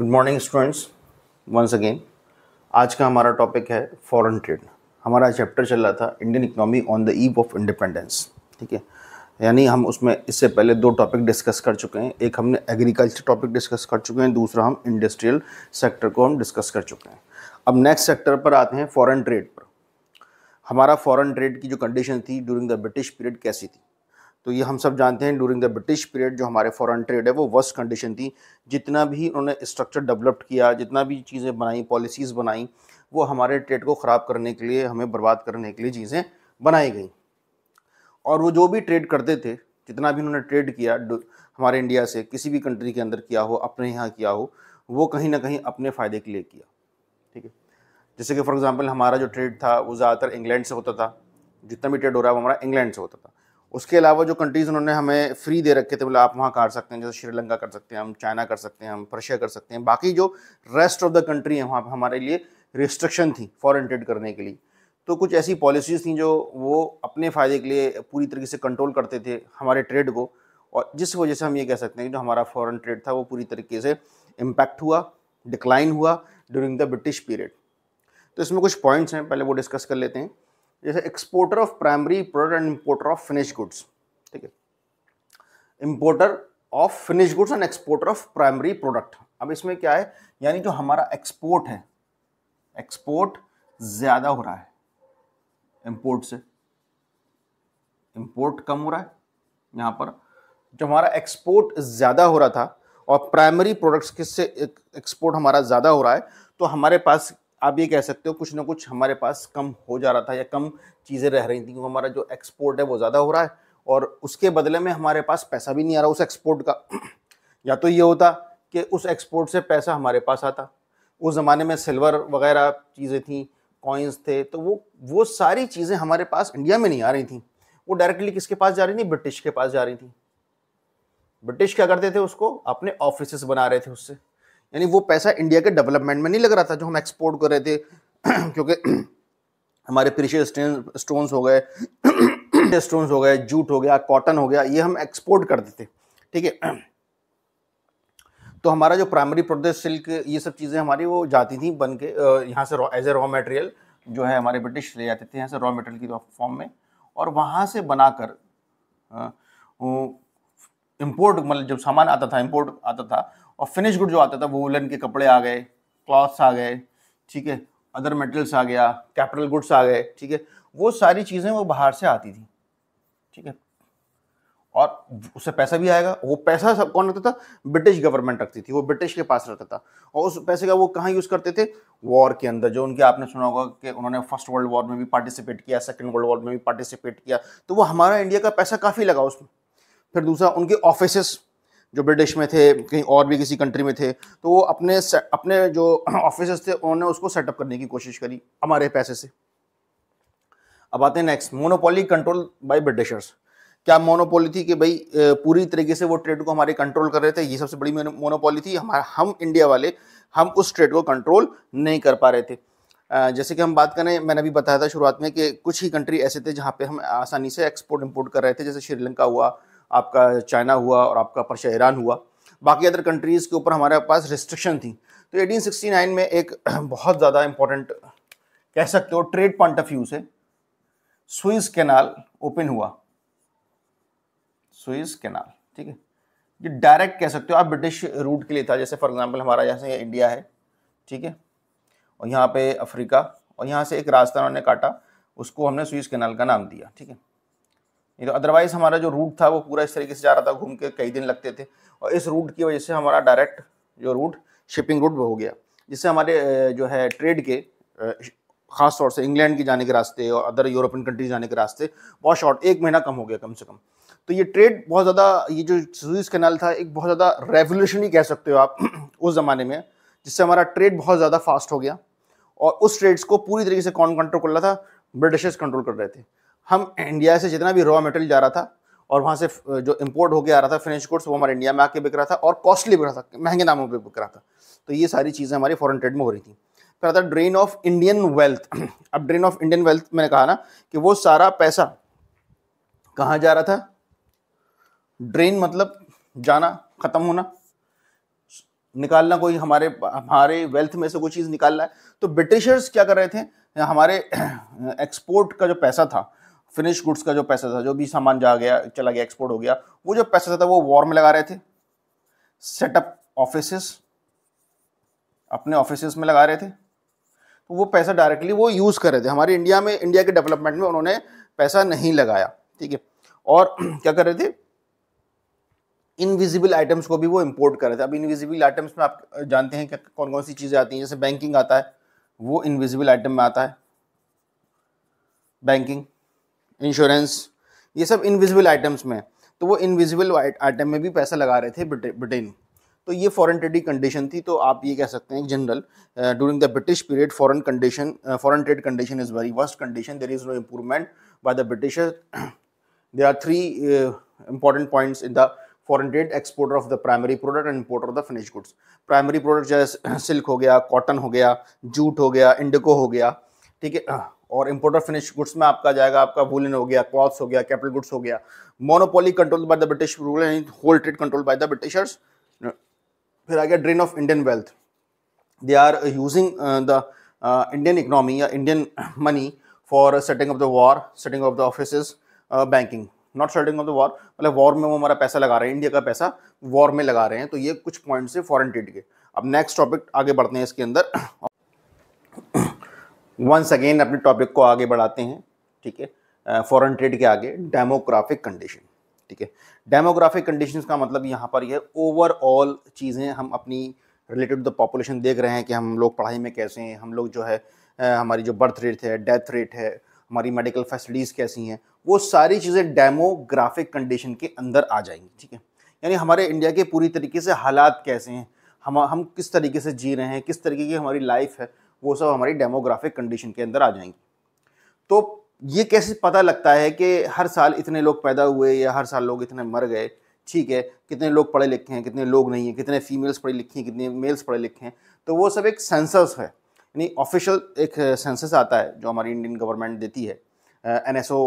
good morning students once again आज का हमारा टॉपिक है फॉरेन ट्रेड हमारा चैप्टर चल रहा था Indian economy on the eve of independence ठीक है यानी हम उसमें इससे पहले दो टॉपिक डिस्कस कर चुके हैं एक हमने एग्रीकल्चर टॉपिक डिस्कस कर चुके हैं दूसरा हम इंडस्ट्रियल सेक्टर को हम डिस्कस कर चुके हैं अब नेक्स्ट सेक्टर पर आते हैं फॉरन ट्रेड पर हमारा फॉरन ट्रेड की जो कंडीशन थी ड्यूरिंग द ब्रिटिश पीरियड कैसी थी तो ये हम सब जानते हैं डूरिंग द ब्रिटिश पीरियड जो हमारे फॉरेन ट्रेड है वो वर्स्ट कंडीशन थी जितना भी उन्होंने स्ट्रक्चर डेवलप्ड किया जितना भी चीज़ें बनाई पॉलिसीज़ बनाई वो हमारे ट्रेड को ख़राब करने के लिए हमें बर्बाद करने के लिए चीज़ें बनाई गई और वो जो भी ट्रेड करते थे जितना भी उन्होंने ट्रेड किया हमारे इंडिया से किसी भी कंट्री के अंदर किया हो अपने यहाँ किया हो वो कहीं ना कहीं अपने फ़ायदे के लिए किया ठीक है जैसे कि फॉर एग्जांपल हमारा जो ट्रेड था वो ज़्यादातर इंग्लैंड से होता था जितना भी ट्रेड हो रहा है वो हमारा इंग्लैंड से होता था उसके अलावा जो कंट्रीज़ उन्होंने हमें फ्री दे रखे थे बोले मतलब आप वहाँ कर सकते हैं जैसे श्रीलंका कर सकते हैं हम चाइना कर सकते हैं हम रशिया कर सकते हैं बाकी जो रेस्ट ऑफ द कंट्री है वहाँ पर हमारे लिए रिस्ट्रिक्शन थी फॉरन ट्रेड करने के लिए तो कुछ ऐसी पॉलिसीज़ थी जो वो अपने फ़ायदे के लिए पूरी तरीके से कंट्रोल करते थे हमारे ट्रेड को और जिस वजह से हम ये कह सकते हैं कि जो हमारा फॉरेन ट्रेड था वो पूरी तरीके से इम्पैक्ट हुआ डिक्लाइन हुआ ड्यूरिंग द ब्रिटिश पीरियड तो इसमें कुछ पॉइंट्स हैं पहले वो डिस्कस कर लेते हैं जैसे exporter of primary product and importer of finish goods ठीक है importer of finish goods and exporter of primary product अब इसमें क्या है यानी जो हमारा एक्सपोर्ट है एक्सपोर्ट ज़्यादा हो रहा है इम्पोर्ट से इम्पोर्ट कम हो रहा है यहाँ पर जो हमारा एक्सपोर्ट ज़्यादा हो रहा था और प्राइमरी प्रोडक्ट्स किससे एक्सपोर्ट हमारा ज़्यादा हो रहा है तो हमारे पास आप ये कह सकते हो कुछ ना कुछ हमारे पास कम हो जा रहा था या कम चीज़ें रह रही थी क्योंकि हमारा जो एक्सपोर्ट है वो ज़्यादा हो रहा है और उसके बदले में हमारे पास पैसा भी नहीं आ रहा उस एक्सपोर्ट का या तो ये होता कि उस एक्सपोर्ट से पैसा हमारे पास आता उस ज़माने में सिल्वर वगैरह चीज़ें थी कॉइन्स थे तो वो वो सारी चीज़ें हमारे पास इंडिया में नहीं आ रही थी वो डायरेक्टली किसके पास जा रही थी ब्रिटिश के पास जा रही थी ब्रिटिश क्या करते थे उसको अपने ऑफिस बना रहे थे उससे यानी वो पैसा इंडिया के डेवलपमेंट में नहीं लग रहा था जो हम एक्सपोर्ट कर रहे थे क्योंकि हमारे प्रीशियस स्टोन्स हो गए स्टोन्स हो गए जूट हो गया कॉटन हो गया ये हम एक्सपोर्ट करते थे ठीक है तो हमारा जो प्राइमरी प्रोडक्ट सिल्क ये सब चीज़ें हमारी वो जाती थी बन के यहाँ से एज ए रॉ मटेरियल जो है हमारे ब्रिटिश ले जाते थे यहाँ से रॉ मटेरियल की फॉर्म में और वहाँ से बनाकर इम्पोर्ट मतलब जब सामान आता था इम्पोर्ट आता था और फिनिश गुड जो आता था वो वुलन के कपड़े आ गए क्लॉथ्स आ गए ठीक है अदर मेटल्स आ गया कैपिटल गुड्स आ गए ठीक है वो सारी चीज़ें वो बाहर से आती थी ठीक है और उससे पैसा भी आएगा वो पैसा सब कौन रखता था ब्रिटिश गवर्नमेंट रखती थी वो ब्रिटिश के पास रहता था और उस पैसे का वो कहाँ यूज़ करते थे वॉर के अंदर जो उनके आपने सुना होगा कि उन्होंने फर्स्ट वर्ल्ड वॉर में भी पार्टिसिपेट किया सेकेंड वर्ल्ड वॉर में भी पार्टिसिपेट किया तो वो हमारा इंडिया का पैसा काफ़ी लगा उसमें फिर दूसरा उनके ऑफिसेस जो ब्रिटिश में थे कहीं और भी किसी कंट्री में थे तो वो अपने अपने जो ऑफिस थे उन्होंने उसको सेटअप करने की कोशिश करी हमारे पैसे से अब आते हैं next monopoly control by Britishers क्या मोनोपोली थी कि भाई पूरी तरीके से वो ट्रेड को हमारे कंट्रोल कर रहे थे ये सबसे बड़ी मोनोपोली थी हमारा हम इंडिया वाले हम उस ट्रेड को कंट्रोल नहीं कर पा रहे थे जैसे कि हम बात करें मैंने अभी बताया था शुरुआत में कि कुछ ही कंट्री ऐसे थे जहाँ पे हम आसानी से एक्सपोर्ट इम्पोर्ट कर रहे थे जैसे श्रीलंका हुआ आपका चाइना हुआ और आपका पर्शिया ईरान हुआ बाकी अदर कंट्रीज़ के ऊपर हमारे पास रिस्ट्रिक्शन थी तो 1869 में एक बहुत ज़्यादा इम्पोर्टेंट कह सकते हो ट्रेड पॉइंट ऑफ व्यू से स्विस कैनाल ओपन हुआ स्विस कैनाल ठीक है ये डायरेक्ट कह सकते हो आप ब्रिटिश रूट के लिए था जैसे फॉर एग्जांपल हमारा यहाँ से इंडिया है ठीक है और यहाँ पे अफ्रीका और यहाँ से एक रास्ता उन्होंने काटा उसको हमने स्विस कैनाल का नाम दिया ठीक है नहीं तो अदरवाइज़ हमारा जो रूट था वो पूरा इस तरीके से जा रहा था घूम के कई दिन लगते थे और इस रूट की वजह से हमारा डायरेक्ट जो रूट शिपिंग रूट हो गया जिससे हमारे जो है ट्रेड के ख़ास तौर से इंग्लैंड के जाने के रास्ते और अदर यूरोपियन कंट्रीज जाने के रास्ते बहुत शॉर्ट एक महीना कम हो गया कम से कम तो ये ट्रेड बहुत ज़्यादा ये जो सुजीज कैनाल था एक बहुत ज़्यादा रेवोल्यूशन ही कह सकते हो आप उस ज़माने में जिससे हमारा ट्रेड बहुत ज़्यादा फास्ट हो गया और उस ट्रेड्स को पूरी तरीके से कौन कंट्रोल कर रहा था ब्रिटिशर्स कंट्रोल कर रहे थे हम इंडिया से जितना भी रॉ मटेरियल जा रहा था और वहाँ से जो इम्पोर्ट होके आ रहा था फिनिश गुड्स वो हमारे इंडिया में आके बिक रहा था और कॉस्टली बिक रहा था महंगे दामों पर बिक रहा था तो ये सारी चीज़ें हमारी फॉरन ट्रेड में हो रही थी फिर आता ड्रेन ऑफ इंडियन वेल्थ अब ड्रेन ऑफ इंडियन वेल्थ मैंने कहा ना कि वो सारा पैसा कहाँ जा रहा था ड्रेन मतलब जाना ख़त्म होना निकालना कोई हमारे हमारे वेल्थ में से कोई चीज़ निकालना है तो ब्रिटिशर्स क्या कर रहे थे हमारे एक्सपोर्ट का जो पैसा था फिनिश गुड्स का जो पैसा था जो भी सामान जा गया चला गया एक्सपोर्ट हो गया वो जो पैसा था वो वॉर में लगा रहे थे सेटअप ऑफिस अपने ऑफिस में लगा रहे थे तो वो पैसा डायरेक्टली वो यूज़ कर रहे थे हमारे इंडिया में इंडिया के डेवलपमेंट में उन्होंने पैसा नहीं लगाया ठीक है और क्या कर रहे थे इनविजिबल आइटम्स को भी वो इम्पोर्ट कर रहे थे अब इनविजिबल आइटम्स में आप जानते हैं क्या कौन कौन सी चीज़ें आती हैं जैसे बैंकिंग आता है वो इनविजिबल आइटम में आता है बैंकिंग इंश्योरेंस ये सब इनविजिबल आइटम्स में तो वो इनविजिबल आइटम में भी पैसा लगा रहे थे ब्रिटेन तो ये फॉरेन ट्रेडिंग कंडीशन थी तो आप ये कह सकते हैं general during the British period foreign condition foreign trade condition is very worst condition there is no improvement by the British there are three important points in the the trade exporter of the primary product and importer of the finish goods primary product जैसे silk हो गया cotton हो गया jute हो गया इंडिको हो गया ठीक है और इंपोर्टर फिनिश गुड्स में आपका जाएगा आपका वुलन हो गया क्लॉथ्स हो गया कैपिटल गुड्स हो गया monopoly control by the British rule and whole trade control by the Britishers फिर आ गया drain of Indian wealth they are using the Indian economy या Indian money for setting of the war setting of the office banking not setting of the war मतलब war में वो हमारा पैसा लगा रहे हैं इंडिया का पैसा वॉर में लगा रहे हैं तो ये कुछ पॉइंट्स है फॉरन ट्रेड के अब नेक्स्ट टॉपिक आगे बढ़ते हैं इसके अंदर वंस अगेन अपने टॉपिक को आगे बढ़ाते हैं ठीक है फॉरेन ट्रेड के आगे डेमोग्राफिक कंडीशन ठीक है डेमोग्राफिक कंडीशंस का मतलब यहाँ पर यह ओवरऑल चीज़ें हम अपनी रिलेटेड द पॉपुलेशन देख रहे हैं कि हम लोग पढ़ाई में कैसे हैं हम लोग जो है हमारी जो बर्थ रेट है डेथ रेट है हमारी मेडिकल फैसिलिटीज़ कैसी हैं वो सारी चीज़ें डेमोग्राफिक कंडीशन के अंदर आ जाएंगी ठीक है यानी हमारे इंडिया के पूरी तरीके से हालात कैसे हैं हम हम किस तरीके से जी रहे हैं किस तरीके की हमारी लाइफ है वो सब हमारी डेमोग्राफिक कंडीशन के अंदर आ जाएंगी तो ये कैसे पता लगता है कि हर साल इतने लोग पैदा हुए या हर साल लोग इतने मर गए ठीक है कितने लोग पढ़े लिखे हैं कितने लोग नहीं हैं कितने फीमेल्स पढ़े लिखे हैं कितने मेल्स पढ़े लिखे हैं तो वो सब एक सेंसस है यानी ऑफिशियल एक सेंसस आता है जो हमारी इंडियन गवर्नमेंट देती है N S O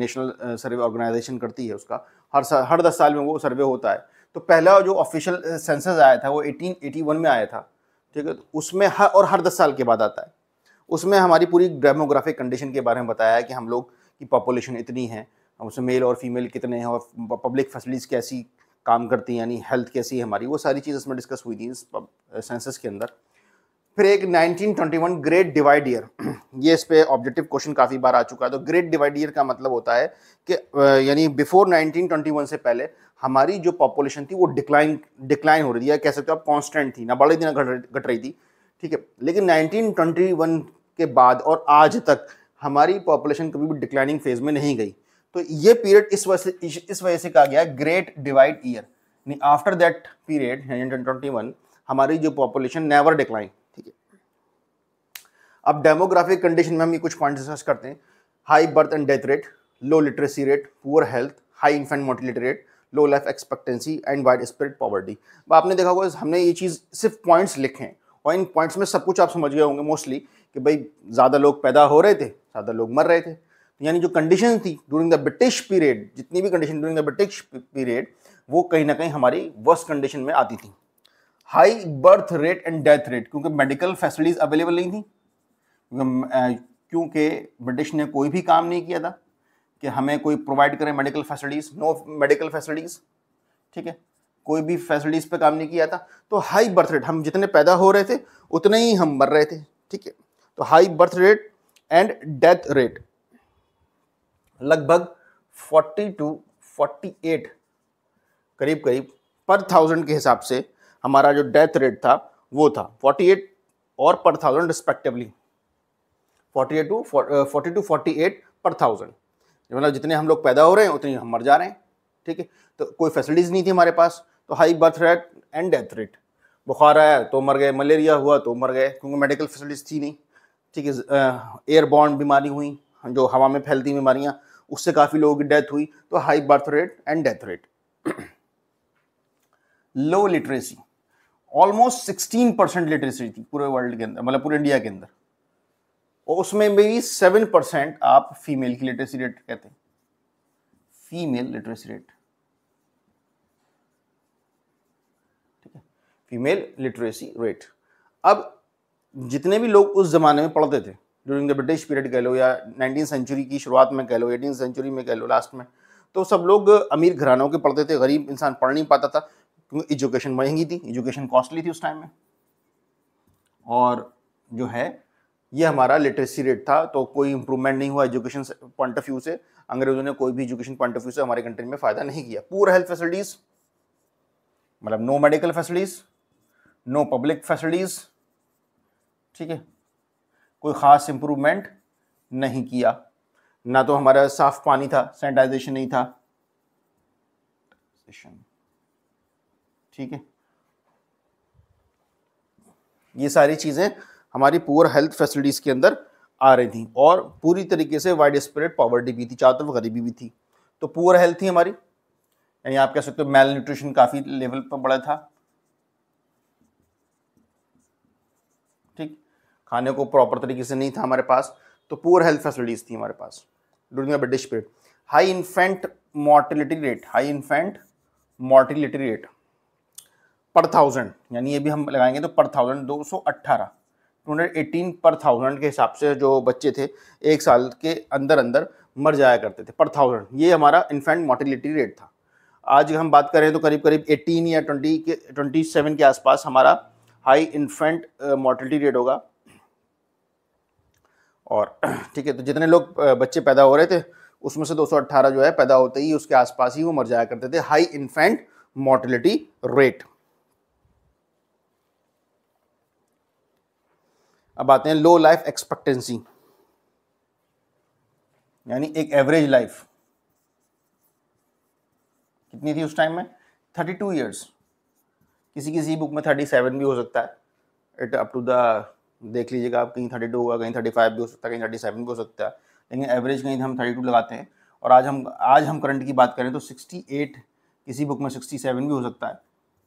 national survey organisation करती है उसका हर साल हर दस साल में वो सर्वे होता है तो पहला जो ऑफिशियल सेंसस आया था वो एटीन एटी वन में आया था ठीक है तो उसमें हर और हर दस साल के बाद आता है उसमें हमारी पूरी डेमोग्राफिक कंडीशन के बारे में बताया है कि हम लोग की पॉपुलेशन इतनी है उसमें मेल और फीमेल कितने हैं और पब्लिक फैसिलिटीज़ कैसी काम करती हैं यानी हेल्थ कैसी है हमारी वो सारी चीज़ उसमें डिस्कस हुई थी इस सेंसस के अंदर फिर एक 1921 ग्रेट डिवाइड ईयर ये इस पर ऑब्जेक्टिव क्वेश्चन काफ़ी बार आ चुका है तो ग्रेट डिवाइड ईयर का मतलब होता है कि यानी बिफोर 1921 से पहले हमारी जो पॉपुलेशन थी वो डिक्लाइन डिक्लाइन हो रही थी या कह सकते हो आप कांस्टेंट थी ना बड़े दिन घट घट रही थी ठीक है लेकिन 1921 के बाद और आज तक हमारी पॉपुलेशन कभी भी डिक्लाइनिंग फेज में नहीं गई तो ये पीरियड इस वजह से इस वजह से कहा गया है great divide year after that period twenty हमारी जो पॉपुलेशन नेवर डिक्लाइन अब डेमोग्राफिक कंडीशन में हम ये कुछ पॉइंट डिस्कस करते हैं high birth and death rate low literacy rate poor health high infant mortality rate low life expectancy and wide spread poverty अब आपने देखा होगा हमने ये चीज़ सिर्फ पॉइंट्स लिखे हैं और इन पॉइंट्स में सब कुछ आप समझ गए होंगे मोस्टली कि भाई ज़्यादा लोग पैदा हो रहे थे ज़्यादा लोग मर रहे थे यानी जो कंडीशन थी ड्यूरिंग द ब्रिटिश पीरियड जितनी भी condition during the British period वो कहीं ना कहीं हमारी वर्स्ट कंडीशन में आती थी high birth rate and death rate क्योंकि मेडिकल फैसिलिटीज़ अवेलेबल नहीं थी क्योंकि ब्रिटिश ने कोई भी काम नहीं किया था कि हमें कोई प्रोवाइड करें medical facilities no medical facilities ठीक है कोई भी फैसिलिटीज़ पे काम नहीं किया था तो हाई बर्थ रेट हम जितने पैदा हो रहे थे उतने ही हम मर रहे थे ठीक है तो high birth rate and death rate लगभग फोर्टी टू 48 करीब करीब पर थाउजेंड के हिसाब से हमारा जो डेथ रेट था वो था 48 और per thousand respectively forty two forty two forty eight per thousand मतलब जितने हम लोग पैदा हो रहे हैं उतने हम मर जा रहे हैं ठीक है तो कोई फैसिलिटीज़ नहीं थी हमारे पास तो high birth rate and death rate बुखार आया तो मर गए मलेरिया हुआ तो मर गए क्योंकि मेडिकल फैसिलिटीज़ थी नहीं ठीक है एयर बॉन्ड बीमारी हुई जो हवा में फैलती बीमारियाँ उससे काफ़ी लोगों की डेथ हुई तो high birth rate and death rate low literacy almost sixteen percent literacy थी पूरे वर्ल्ड के अंदर मतलब पूरे इंडिया के अंदर और उसमें भी सेवन परसेंट आप फीमेल की लिटरेसी रेट कहते हैं फीमेल लिटरेसी रेट ठीक है फीमेल लिटरेसी रेट अब जितने भी लोग उस ज़माने में पढ़ते थे ड्यूरिंग द ब्रिटिश पीरियड कह लो या नाइनटीन सेंचुरी की शुरुआत में कह लो एटीन सेंचुरी में कह लो लास्ट में तो सब लोग अमीर घरानों के पढ़ते थे गरीब इंसान पढ़ नहीं पाता था क्योंकि एजुकेशन महंगी थी एजुकेशन कॉस्टली थी उस टाइम में और जो है ये हमारा लिटरेसी रेट था तो कोई इंप्रूवमेंट नहीं हुआ एजुकेशन पॉइंट ऑफ व्यू से अंग्रेजों ने कोई भी एजुकेशन पॉइंट ऑफ व्यू से हमारे कंट्री में फ़ायदा नहीं किया पूरा हेल्थ फैसिलिटीज़ मतलब no medical facilities no public facilities ठीक है कोई ख़ास इंप्रूवमेंट नहीं किया ना तो हमारा साफ़ पानी था सैनिटाइजेशन नहीं था ठीक है ये सारी चीज़ें हमारी पुअर हेल्थ फैसिलिटीज़ के अंदर आ रही थी और पूरी तरीके से वाइड स्प्रेड पॉवर्टी भी थी चारों तरफ गरीबी भी थी तो पुअर हेल्थ थी हमारी यानी आप कह सकते हो मेल न्यूट्रिशन काफ़ी लेवल पर बड़ा था ठीक खाने को प्रॉपर तरीके से नहीं था हमारे पास तो पुअर हेल्थ फैसिलिटीज़ थी हमारे पास during the British period high infant mortality rate high infant mortality rate per thousand यानी ये भी हम लगाएंगे तो पर थाउजेंड दो सौ अट्ठारह 218 पर थाउजेंड के हिसाब से जो बच्चे थे एक साल के अंदर अंदर मर जाया करते थे पर थाउजेंड ये हमारा इन्फेंट मोटिलिटी रेट था आज हम बात करें तो करीब करीब 18 या 20 के 27 के आसपास हमारा हाई इन्फेंट मोटिलिटी रेट होगा और ठीक है तो जितने लोग बच्चे पैदा हो रहे थे उसमें से 218 जो है पैदा होते ही उसके आसपास ही वो मर जाया करते थे हाई इन्फेंट मोटिलिटी रेट अब आते हैं लो लाइफ एक्सपेक्टेंसी यानी एक एवरेज लाइफ कितनी थी उस टाइम में थर्टी टू ईयर्स किसी किसी बुक में थर्टी सेवन भी हो सकता है इट अप टू द देख लीजिएगा आप कहीं थर्टी टू होगा कहीं थर्टी फाइव भी हो सकता है कहीं थर्टी सेवन भी हो सकता है लेकिन एवरेज कहीं हम थर्टी टू लगाते हैं और आज हम आज हम करंट की बात करें तो सिक्सटी एट किसी बुक में सिक्सटी सेवन भी हो सकता है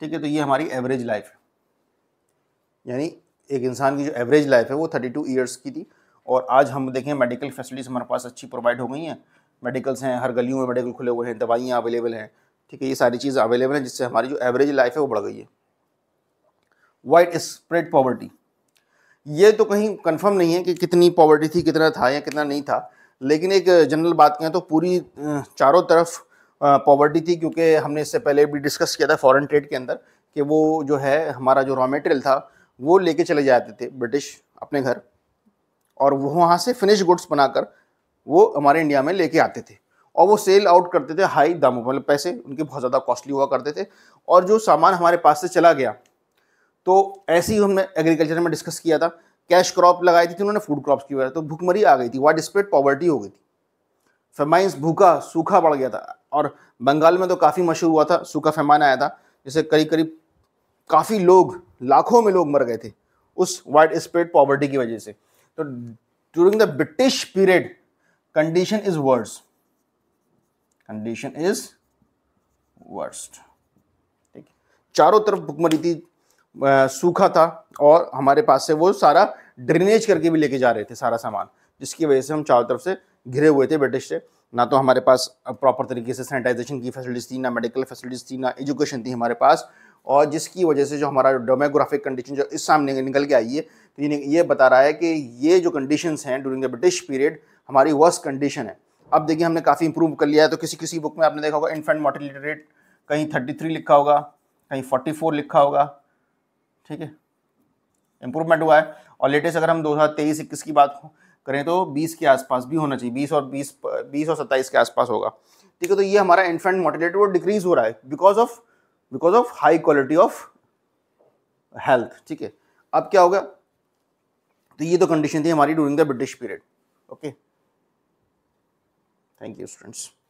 ठीक है तो ये हमारी एवरेज लाइफ है यानी एक इंसान की जो एवरेज लाइफ है वो थर्टी टू ईयर्स की थी और आज हम देखें मेडिकल फैसिलिटीज़ हमारे पास अच्छी प्रोवाइड हो गई हैं मेडिकल्स हैं हर गलियों में मेडिकल खुले हुए हैं दवाइयाँ अवेलेबल हैं ठीक है ये सारी चीज़ अवेलेबल हैं जिससे हमारी जो एवरेज लाइफ है वो बढ़ गई है वाइड स्प्रेड पॉवर्टी ये तो कहीं कन्फर्म नहीं है कि कितनी पॉवर्टी थी कितना था या कितना नहीं था लेकिन एक जनरल बात कहें तो पूरी चारों तरफ पॉवर्टी थी क्योंकि हमने इससे पहले भी डिस्कस किया था फॉरेन ट्रेड के अंदर कि वो जो है हमारा जो रॉ मटेरियल था वो लेके चले जाते थे ब्रिटिश अपने घर और वो वहाँ से फिनिश गुड्स बनाकर वो हमारे इंडिया में लेके आते थे और वो सेल आउट करते थे हाई दामों मतलब पैसे उनके बहुत ज़्यादा कॉस्टली हुआ करते थे और जो सामान हमारे पास से चला गया तो ऐसे ही हमने एग्रीकल्चर में डिस्कस किया था कैश क्रॉप लगाई थी तो उन्होंने फूड क्रॉप्स की वजह तो भूखमरी आ गई थी वाइड स्प्रेड पॉवर्टी हो गई थी फेमाइंस भूखा सूखा पड़ गया था और बंगाल में तो काफ़ी मशहूर हुआ था सूखा फैमान आया था जैसे करीब करीब काफ़ी लोग लाखों में लोग मर गए थे उस वाइड स्प्रेड पॉवर्टी की वजह से तो during the British period condition is worse condition is worst ठीक चारों तरफ भुखमरी थी सूखा था और हमारे पास से वो सारा ड्रेनेज करके भी लेके जा रहे थे सारा सामान जिसकी वजह से हम चारों तरफ से घिरे हुए थे ब्रिटिश से ना तो हमारे पास प्रॉपर तरीके से सैनिटाइजेशन की फैसिलिटीज थी ना मेडिकल फैसिलिटीज थी ना एजुकेशन थी हमारे पास और जिसकी वजह से जो हमारा डेमोग्राफिक कंडीशन जो इस सामने निकल के आई है तो ये ये बता रहा है कि ये जो कंडीशंस हैं ड्यूरिंग द ब्रिटिश पीरियड हमारी वर्स कंडीशन है अब देखिए हमने काफ़ी इंप्रूव कर लिया है तो किसी किसी बुक में आपने देखा होगा इन्फेंट मॉर्टिलिटी रेट कहीं थर्टी थ्री लिखा होगा कहीं फोर्टी फोर लिखा होगा ठीक है इम्प्रूवमेंट हुआ है और लेटेस्ट अगर हम दो हज़ार तेईस इक्कीस की बात करें तो बीस के आसपास भी होना चाहिए बीस और बीस बीस और सत्ताईस के आसपास होगा ठीक है तो ये हमारा इन्फेंट मोटिलेटर वो डिक्रीज़ हो रहा है because of because of high quality of health ठीक है अब क्या होगा तो ये तो कंडीशन थी हमारी during the British period okay thank you students